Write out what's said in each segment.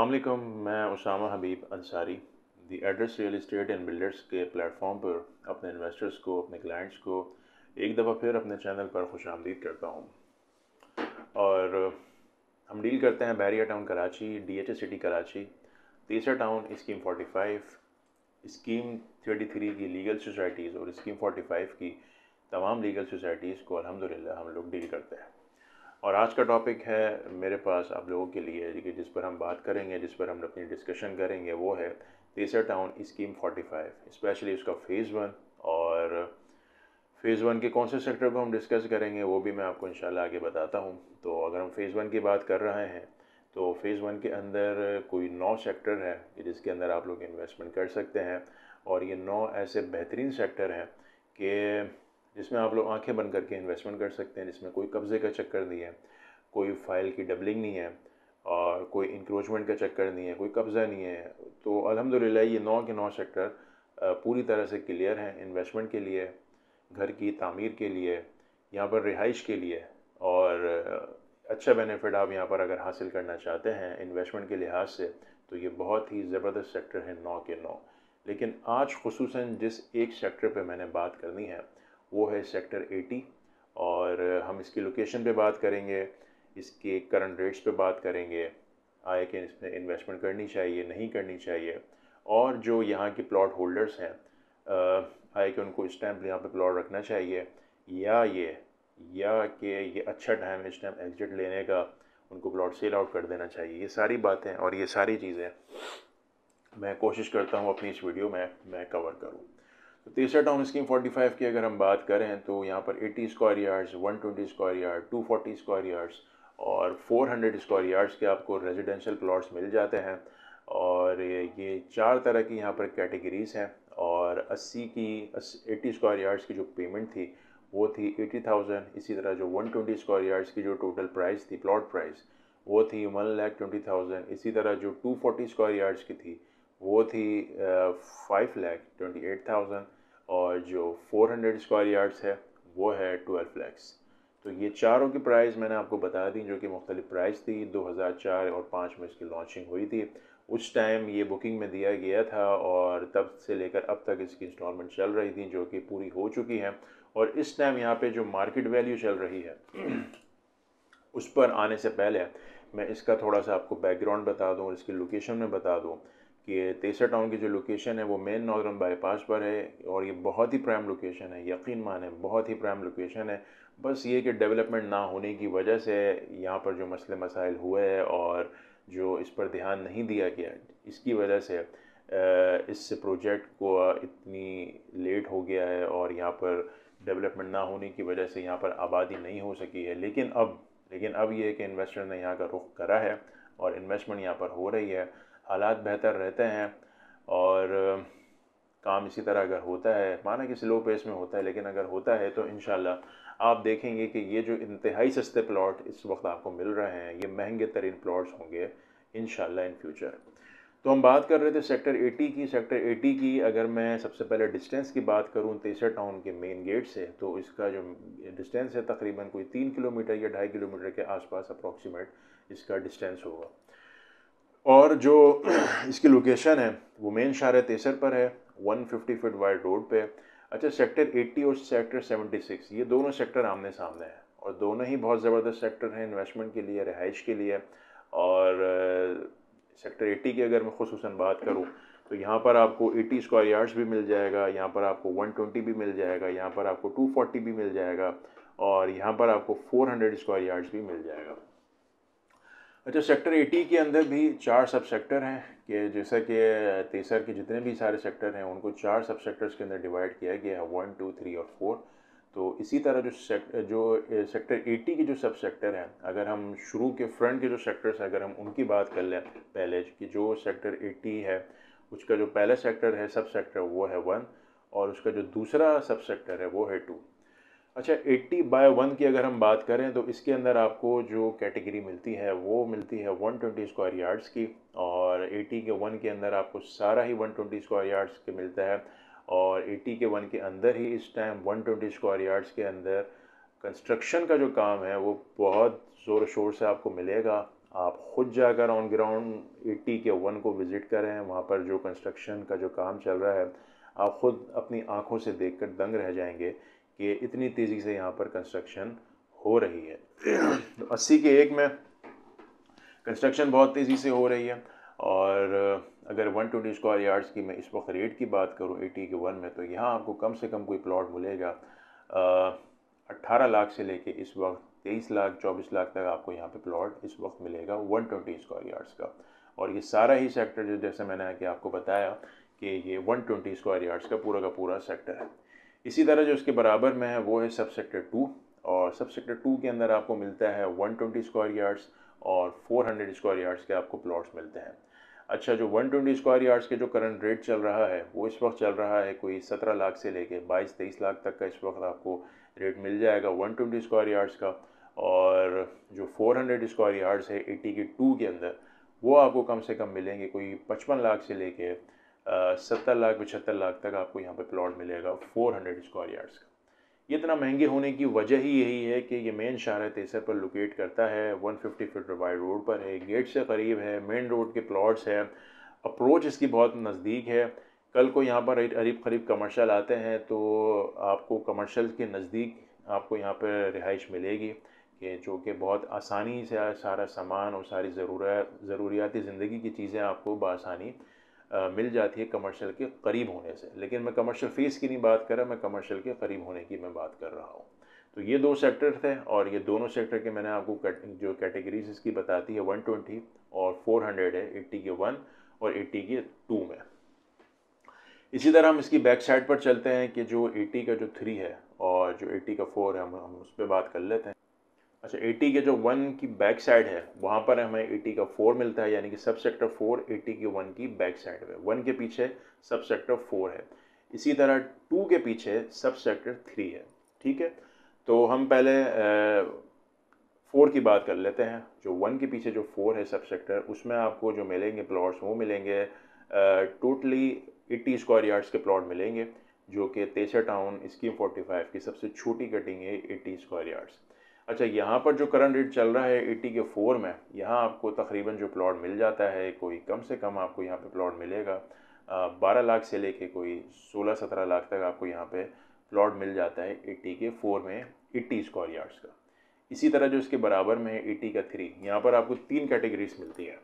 अलकुम मैं Usama Habib Ansari the address real estate and builders के platform पर अपने इन्वेस्टर्स को अपने क्लाइंट्स को एक दफ़ा फिर अपने चैनल पर खुश आमदीद करता हूँ और हम डील करते हैं Bahria town Karachi D H A city Karachi तीसरा टाउन स्कीम 45 स्कीम 33 की लीगल सोसाइटीज़ और स्कीम 45 की तमाम लीगल सोसाइटीज़ को अलहमदिल्ला हम लोग डील करते हैं और आज का टॉपिक है मेरे पास आप लोगों के लिए कि जिस पर हम बात करेंगे जिस पर हम अपनी डिस्कशन करेंगे वो है तीसरा टाउन स्कीम 45 स्पेशली उसका फेज़ वन और फ़ेज़ वन के कौन से सेक्टर को हम डिस्कस करेंगे वो भी मैं आपको इन आगे बताता हूँ तो अगर हम फ़ेज़ वन की बात कर रहे हैं तो फ़ेज़ वन के अंदर कोई नौ सेक्टर है कि जिसके अंदर आप लोग इन्वेस्टमेंट कर सकते हैं और ये नौ ऐसे बेहतरीन सेक्टर हैं कि जिसमें आप लोग आंखें बंद करके इन्वेस्टमेंट कर सकते हैं जिसमें कोई कब्ज़े का चक्कर नहीं है कोई फाइल की डबलिंग नहीं है और कोई इंक्रोचमेंट का चक्कर नहीं है कोई कब्ज़ा नहीं है तो अलहमदिल्ला ये नौ के नौ सेक्टर पूरी तरह से क्लियर हैं इन्वेस्टमेंट के लिए घर की तमीर के लिए यहाँ पर रिहाइश के लिए और अच्छा बेनिफिट आप यहाँ पर अगर हासिल करना चाहते हैं इन्वेस्टमेंट के लिहाज से तो ये बहुत ही ज़बरदस्त सेक्टर है नौ के नौ लेकिन आज खसूस जिस एक सेक्टर पर मैंने बात करनी है वो है सेक्टर 80 और हम इसकी लोकेशन पे बात करेंगे इसके करंट रेट्स पे बात करेंगे आए कि इसमें इन्वेस्टमेंट करनी चाहिए नहीं करनी चाहिए और जो यहाँ के प्लॉट होल्डर्स हैं आए कि उनको इस टाइम यहाँ पे प्लॉट रखना चाहिए या ये या कि ये अच्छा टाइम है इस टाइम एग्जिट लेने का उनको प्लॉट सेल आउट कर देना चाहिए ये सारी बातें और ये सारी चीज़ें मैं कोशिश करता हूँ अपनी इस वीडियो में मैं कवर करूँ तो तीसरा टाउन स्कीम 45 की अगर हम बात करें तो यहाँ पर 80 square yards 120 square yard 240 square yards और 400 स्क्वायर यार्ड्स के आपको रेजिडेंशियल प्लॉट्स मिल जाते हैं और ये चार तरह की यहाँ पर कैटेगरीज़ हैं और 80 की 80 स्क्वायर यार्ड्स की जो पेमेंट थी वो थी 80,000 इसी तरह जो 120 स्क्वायर यार्ड्स की जो टोटल प्राइस थी प्लॉट प्राइस वो थी वन लैख ट्वेंटी थाउजेंड इसी तरह जो फोर्टी स्क्वायर यार्ड्स की थी वो थी five lakh twenty eight thousand और जो 400 स्क्वायर यार्ड्स है वो है 12 लैक्स तो ये चारों की प्राइस मैंने आपको बता दी जो कि मुख्तलिफ प्राइस थी 2004 और 5 में इसकी लॉन्चिंग हुई थी उस टाइम ये बुकिंग में दिया गया था और तब से लेकर अब तक इसकी इंस्टॉलमेंट चल रही थी जो कि पूरी हो चुकी है और इस टाइम यहाँ पे जो मार्केट वैल्यू चल रही है उस पर आने से पहले मैं इसका थोड़ा सा आपको बैकग्राउंड बता दूँ और इसकी लोकेशन में बता दूँ कि तेसर टाउन की जो लोकेशन है वो मेन नॉर्दर्न बाईपास पर है और ये बहुत ही प्राइम लोकेशन है यकीन माने बहुत ही प्राइम लोकेशन है बस ये कि डेवलपमेंट ना होने की वजह से यहाँ पर जो मसले मसाइल हुए हैं और जो इस पर ध्यान नहीं दिया गया इसकी वजह से इस प्रोजेक्ट को इतनी लेट हो गया है और यहाँ पर डेवलपमेंट ना होने की वजह से यहाँ पर आबादी नहीं हो सकी है लेकिन अब लेकिन अब ये है कि इन्वेस्टर ने यहाँ का रुख करा है और इन्वेस्टमेंट यहाँ पर हो रही है हालात बेहतर रहते हैं और काम इसी तरह अगर होता है माना कि स्लो पेस में होता है लेकिन अगर होता है तो इन आप देखेंगे कि ये जो इंतहाई सस्ते प्लाट इस वक्त आपको मिल रहे हैं ये महंगे तरीन प्लाट्स होंगे इन इन फ्यूचर तो हम बात कर रहे थे सेक्टर 80 की सेक्टर 80 की अगर मैं सबसे पहले डिस्टेंस की बात करूं तेसर टाउन के मेन गेट से तो इसका जो डिस्टेंस है तकरीबन कोई तीन किलोमीटर या ढाई किलोमीटर के आसपास अप्रॉक्सीमेट इसका डिस्टेंस होगा और जो इसकी लोकेशन है वो मेन शहर तेसर पर है 150 फीट वाइड रोड पे अच्छा सेक्टर 80 और सेक्टर 76 ये दोनों सेक्टर आमने सामने हैं और दोनों ही बहुत ज़बरदस्त सेक्टर हैं इन्वेस्टमेंट के लिए रिहाइश के लिए और सेक्टर 80 की अगर मैं खसूस बात करूँ तो यहाँ पर आपको 80 स्क्वायर यार्ड्स भी मिल जाएगा यहाँ पर आपको 120 भी मिल जाएगा यहाँ पर आपको 240 भी मिल जाएगा और यहाँ पर आपको 400 स्क्वायर यार्ड्स भी मिल जाएगा अच्छा सेक्टर 80 के अंदर भी चार सब सेक्टर हैं कि जैसा कि तेसर के जितने भी सारे सेक्टर हैं उनको चार सब सेक्टर्स के अंदर डिवाइड किया गया है वन टू थ्री और फोर तो इसी तरह जो सेक्टर जो सेक्टर 80 के जो सब सेक्टर हैं अगर हम शुरू के फ्रंट के जो सेक्टर्स हैं अगर हम उनकी बात कर लें पहले कि जो सेक्टर 80 है उसका जो पहला सेक्टर है सब सेक्टर वो है वन और उसका जो दूसरा सब सेक्टर है वो है टू अच्छा 80 बाय वन की अगर हम बात करें तो इसके अंदर आपको जो कैटेगरी मिलती है वो मिलती है 120 स्क्वायर यार्ड्स की और 80 के वन के अंदर आपको सारा ही 120 स्क्वायर यार्ड्स के मिलता है और 80 के वन के अंदर ही इस टाइम 120 स्क्वायर यार्ड्स के अंदर कंस्ट्रक्शन का जो काम है वो बहुत ज़ोर शोर से आपको मिलेगा आप खुद जाकर ऑन ग्राउंड एट्टी के वन को विज़िट करें वहाँ पर जो कंस्ट्रक्शन का जो काम चल रहा है आप ख़ुद अपनी आँखों से देख कर दंग रह जाएंगे कि इतनी तेज़ी से यहाँ पर कंस्ट्रक्शन हो रही है तो अस्सी के एक में कंस्ट्रक्शन बहुत तेज़ी से हो रही है और अगर 120 ट्वेंटी स्क्वायर यार्ड्स की मैं इस वक्त रेट की बात करूँ एटी के वन में तो यहाँ आपको कम से कम कोई प्लॉट मिलेगा अट्ठारह लाख से लेके इस वक्त तेईस लाख चौबीस लाख तक आपको यहाँ पे प्लॉट इस वक्त मिलेगा 120 ट्वेंटी स्क्वायर यार्ड्स का और ये सारा ही सेक्टर जो जैसे मैंने आके आपको बताया कि ये 120 ट्वेंटी स्क्वायर यार्ड्स का पूरा का पूरा सेक्टर है इसी तरह जो इसके बराबर में है वो है सब सेक्टर टू और सब सेक्टर टू के अंदर आपको मिलता है 120 स्क्वायर यार्ड्स और 400 स्क्वायर यार्ड्स के आपको प्लॉट्स मिलते हैं अच्छा जो 120 स्क्वायर यार्ड्स के जो करंट रेट चल रहा है वो इस वक्त चल रहा है कोई 17 लाख से लेके 22 23 लाख तक का इस वक्त आपको रेट मिल जाएगा 120 स्क्वायर यार्ड्स का और जो 400 स्क्वायर यार्ड्स है एटी के टू के अंदर वो आपको कम से कम मिलेंगे कोई पचपन लाख से लेके सत्तर लाख पचहत्तर लाख तक आपको यहाँ पे प्लॉट मिलेगा 400 स्क्वायर यार्ड्स का ये इतना महंगे होने की वजह ही यही है कि ये मेन शाहरा तेसर पर लोकेट करता है 150 फिफ्टी फिट वाइड रोड पर है गेट से करीब है मेन रोड के प्लॉट्स है अप्रोच इसकी बहुत नज़दीक है कल को यहाँ पर अरीब करीब कमर्शल आते हैं तो आपको कमर्शल के नज़दीक आपको यहाँ पर रिहाइश मिलेगी कि जो कि बहुत आसानी से सारा सामान और सारी ज़रूरत ज़रूरियाती ज़िंदगी की चीज़ें आपको बसानी मिल जाती है कमर्शियल के करीब होने से लेकिन मैं कमर्शियल फ़ीस की नहीं बात कर रहा मैं कमर्शियल के करीब होने की मैं बात कर रहा हूँ तो ये दो सेक्टर थे और ये दोनों सेक्टर के मैंने आपको कट, जो कैटेगरीज इसकी बताती है 120 और 400 है एट्टी के वन और एट्टी के टू में इसी तरह हम इसकी बैक साइड पर चलते हैं कि जो एट्टी का जो थ्री है और जो एट्टी का फोर है हम हम उस पर बात कर लेते हैं अच्छा एटी के जो वन की बैक साइड है वहाँ पर हमें एटी का फोर मिलता है यानी कि सब सेक्टर फोर एटी के वन की बैक साइड में वन के पीछे सब सेक्टर फोर है इसी तरह टू के पीछे सब सेक्टर थ्री है ठीक है तो हम पहले फोर की बात कर लेते हैं जो वन के पीछे जो फोर है सब सेक्टर उसमें आपको जो मिलेंगे प्लॉट्स वो मिलेंगे टोटली एट्टी स्क्वायर यार्ड्स के प्लॉट मिलेंगे जो कि तेसर टाउन स्कीम फाइव की सबसे छोटी कटिंग है एट्टी स्क्वायर यार्ड्स अच्छा यहाँ पर जो करंट रेट चल रहा है एट्टी के फोर में यहाँ आपको तकरीबन जो प्लॉट मिल जाता है कोई कम से कम आपको यहाँ पे प्लॉट मिलेगा बारह लाख से लेके कोई सोलह सत्रह लाख तक आपको यहाँ पे प्लॉट मिल जाता है एट्टी के फोर में एट्टी स्क्वायर यार्ड्स का इसी तरह जो इसके बराबर में है एट्टी का थ्री यहाँ पर आपको तीन कैटेगरीज मिलती है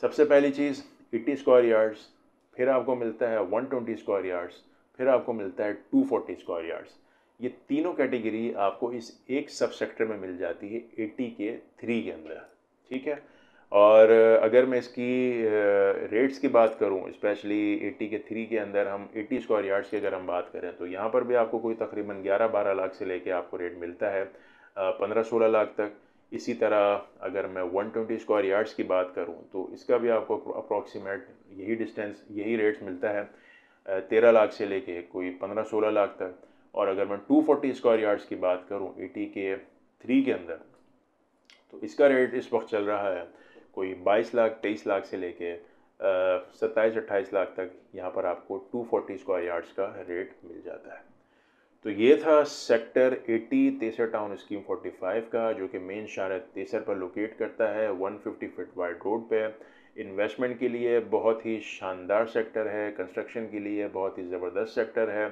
सबसे पहली चीज़ एट्टी स्क्वायर यार्ड्स फिर आपको मिलता है वन ट्वेंटी स्क्वायर यार्ड्स फिर आपको मिलता है टू फोर्टी स्क्वायर यार्ड्स ये तीनों कैटेगरी आपको इस एक सब सेक्टर में मिल जाती है एटी के थ्री के अंदर ठीक है और अगर मैं इसकी रेट्स की बात करूं स्पेशली 80 के थ्री के अंदर हम 80 स्क्वायर यार्ड्स की अगर हम बात करें तो यहाँ पर भी आपको कोई तकरीबन ग्यारह बारह लाख से लेके आपको रेट मिलता है पंद्रह सोलह लाख तक इसी तरह अगर मैं वन ट्वेंटी स्क्वायर यार्ड्स की बात करूँ तो इसका भी आपको अप्रॉक्सीमेट यही डिस्टेंस यही रेट्स मिलता है तेरह लाख से लेके कोई पंद्रह सोलह लाख तक और अगर मैं 240 स्क्वायर यार्ड्स की बात करूँ एटी के थ्री के अंदर तो इसका रेट इस वक्त चल रहा है कोई 22 लाख 23 लाख से लेके सत्ताईस अट्ठाईस लाख तक यहाँ पर आपको 240 स्क्वायर यार्ड्स का रेट मिल जाता है तो ये था सेक्टर 80 तेसर टाउन स्कीम 45 का जो कि मेन शहर तेसर पर लोकेट करता है 150 फीट वाइड रोड पे इन्वेस्टमेंट के लिए बहुत ही शानदार सेक्टर है कंस्ट्रक्शन के लिए बहुत ही ज़बरदस्त सेक्टर है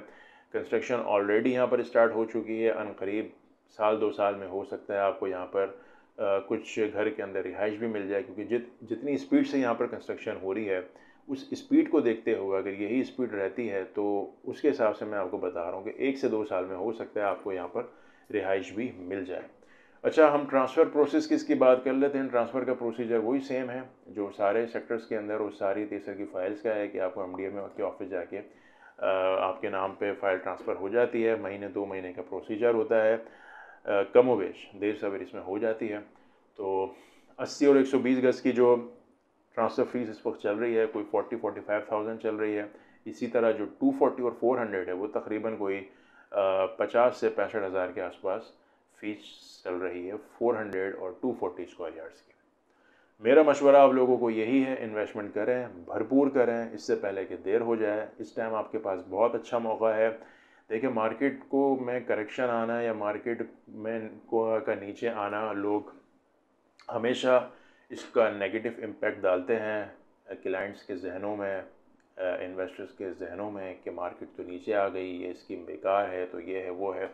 कंस्ट्रक्शन ऑलरेडी यहाँ पर स्टार्ट हो चुकी है अन करीब साल दो साल में हो सकता है आपको यहाँ पर आ, कुछ घर के अंदर रिहाइश भी मिल जाए क्योंकि जित जितनी स्पीड से यहाँ पर कंस्ट्रक्शन हो रही है उस स्पीड को देखते हुए अगर यही स्पीड रहती है तो उसके हिसाब से मैं आपको बता रहा हूँ कि एक से दो साल में हो सकता है आपको यहाँ पर रिहाइश भी मिल जाए अच्छा हम ट्रांसफ़र प्रोसेस की इसकी बात कर लेते हैं ट्रांसफ़र का प्रोसीजर वही सेम है जो सारे सेक्टर्स के अंदर उस सारी तेसर की फाइल्स का है कि आपको एम डी एम के ऑफिस जाके आपके नाम पे फ़ाइल ट्रांसफ़र हो जाती है महीने दो महीने का प्रोसीजर होता है कम वेश देर सवेर इसमें हो जाती है तो अस्सी और एक सौ बीस गज़ की जो ट्रांसफ़र फीस इस वक्त चल रही है कोई फोर्टी फोर्टी फाइव थाउजेंड चल रही है इसी तरह जो टू फोर्टी और फोर हंड्रेड है वो तकरीबन कोई पचास से पैंसठ हज़ार के आसपास फीस चल रही है फोर हंड्रेड और टू फोर्टी स्क्वायर यार्ड्स की मेरा मशवरा आप लोगों को यही है इन्वेस्टमेंट करें भरपूर करें इससे पहले कि देर हो जाए इस टाइम आपके पास बहुत अच्छा मौका है देखिए मार्केट को में करेक्शन आना या मार्केट में को का नीचे आना लोग हमेशा इसका नेगेटिव इम्पैक्ट डालते हैं क्लाइंट्स के जहनों में इन्वेस्टर्स के जहनों में कि मार्केट तो नीचे आ गई ये स्कीम बेकार है तो ये है वो है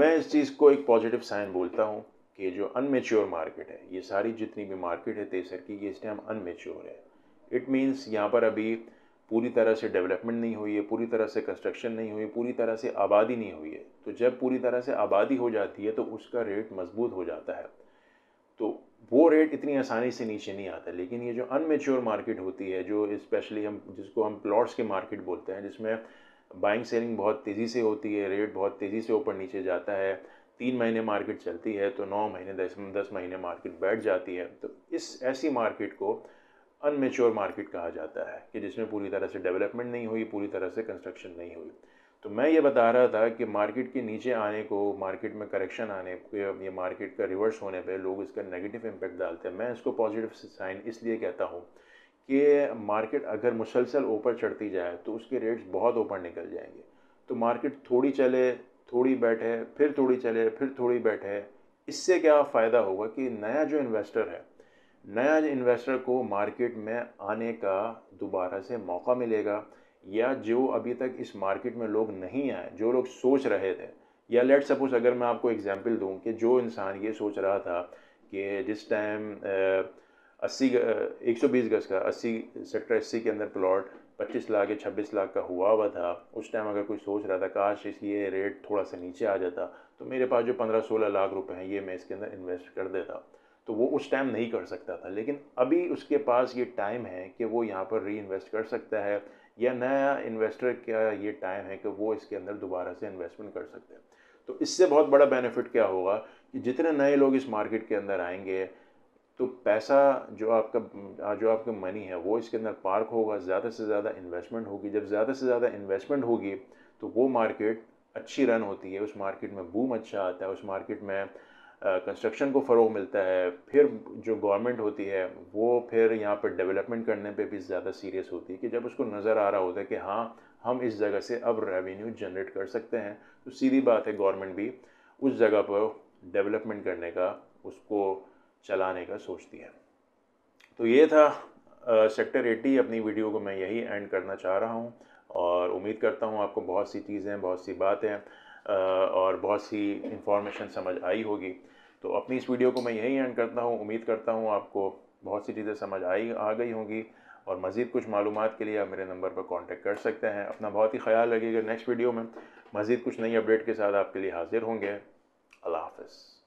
मैं इस चीज़ को एक पॉजिटिव साइन बोलता हूँ कि जो अनमेच्योर मार्केट है ये सारी जितनी भी मार्केट है तेसर की ये इस टाइम अनमेच्योर है इट मीन्स यहाँ पर अभी पूरी तरह से डेवलपमेंट नहीं हुई है पूरी तरह से कंस्ट्रक्शन नहीं हुई पूरी तरह से आबादी नहीं हुई है तो जब पूरी तरह से आबादी हो जाती है तो उसका रेट मजबूत हो जाता है तो वो रेट इतनी आसानी से नीचे नहीं आता लेकिन ये जो अनमेच्योर मार्केट होती है जो स्पेशली हम जिसको हम प्लॉट्स के मार्केट बोलते हैं जिसमें बाइंग सेलिंग बहुत तेज़ी से होती है रेट बहुत तेज़ी से ऊपर नीचे जाता है तीन महीने मार्केट चलती है तो नौ महीने दस दस महीने मार्केट बैठ जाती है तो इस ऐसी मार्केट को अनमेच्योर मार्केट कहा जाता है कि जिसमें पूरी तरह से डेवलपमेंट नहीं हुई पूरी तरह से कंस्ट्रक्शन नहीं हुई तो मैं ये बता रहा था कि मार्केट के नीचे आने को मार्केट में करेक्शन आने को ये मार्केट का रिवर्स होने पे लोग इसका नेगेटिव इम्पैक्ट डालते हैं मैं इसको पॉजिटिव साइन इसलिए कहता हूँ कि मार्केट अगर मुसलसल ऊपर चढ़ती जाए तो उसके रेट्स बहुत ऊपर निकल जाएंगे तो मार्केट थोड़ी चले थोड़ी बैठे फिर थोड़ी चले फिर थोड़ी बैठे इससे क्या फ़ायदा होगा कि नया जो इन्वेस्टर है नया इन्वेस्टर को मार्केट में आने का दोबारा से मौका मिलेगा या जो अभी तक इस मार्केट में लोग नहीं आए जो लोग सोच रहे थे या लेट सपोज अगर मैं आपको एग्जांपल दूं कि जो इंसान ये सोच रहा था कि जिस टाइम अस्सी एक सौ बीस गज का अस्सी सेक्टर अस्सी के अंदर प्लॉट पच्चीस लाख या छब्बीस लाख का हुआ हुआ था उस टाइम अगर कोई सोच रहा था काश इसलिए रेट थोड़ा सा नीचे आ जाता तो मेरे पास जो पंद्रह सोलह लाख रुपए हैं ये मैं इसके अंदर इन्वेस्ट कर देता तो वो उस टाइम नहीं कर सकता था लेकिन अभी उसके पास ये टाइम है कि वो यहाँ पर री इन्वेस्ट कर सकता है या नया इन्वेस्टर का ये टाइम है कि वो इसके अंदर दोबारा से इन्वेस्टमेंट कर सकते हैं तो इससे बहुत बड़ा बेनिफिट क्या होगा कि जितने नए लोग इस मार्केट के अंदर आएंगे तो पैसा जो आपका जो आपका मनी है वो इसके अंदर पार्क होगा ज़्यादा से ज़्यादा इन्वेस्टमेंट होगी जब ज़्यादा से ज़्यादा इन्वेस्टमेंट होगी तो वो मार्केट अच्छी रन होती है उस मार्केट में बूम अच्छा आता है उस मार्केट में कंस्ट्रक्शन को फ़रोग मिलता है फिर जो गवर्नमेंट होती है वो फिर यहाँ पर डेवलपमेंट करने पे भी ज़्यादा सीरियस होती है कि जब उसको नज़र आ रहा होता है कि हाँ हम इस जगह से अब रेवेन्यू जनरेट कर सकते हैं तो सीधी बात है गवर्नमेंट भी उस जगह पर डेवलपमेंट करने का उसको चलाने का सोचती है तो ये था सेक्टर सेक्टर 80 अपनी वीडियो को मैं यही एंड करना चाह रहा हूँ और उम्मीद करता हूँ आपको बहुत सी चीज़ें बहुत सी बातें और बहुत सी इन्फॉर्मेशन समझ आई होगी तो अपनी इस वीडियो को मैं यही एंड करता हूँ उम्मीद करता हूँ आपको बहुत सी चीज़ें समझ आई आ गई होंगी और मज़ीद कुछ मालूम के लिए आप मेरे नंबर पर कॉन्टेक्ट कर सकते हैं अपना बहुत ही ख्याल रखिएगा नेक्स्ट वीडियो में मज़ीद कुछ नई अपडेट के साथ आपके लिए हाज़िर होंगे अल्लाह हाफ़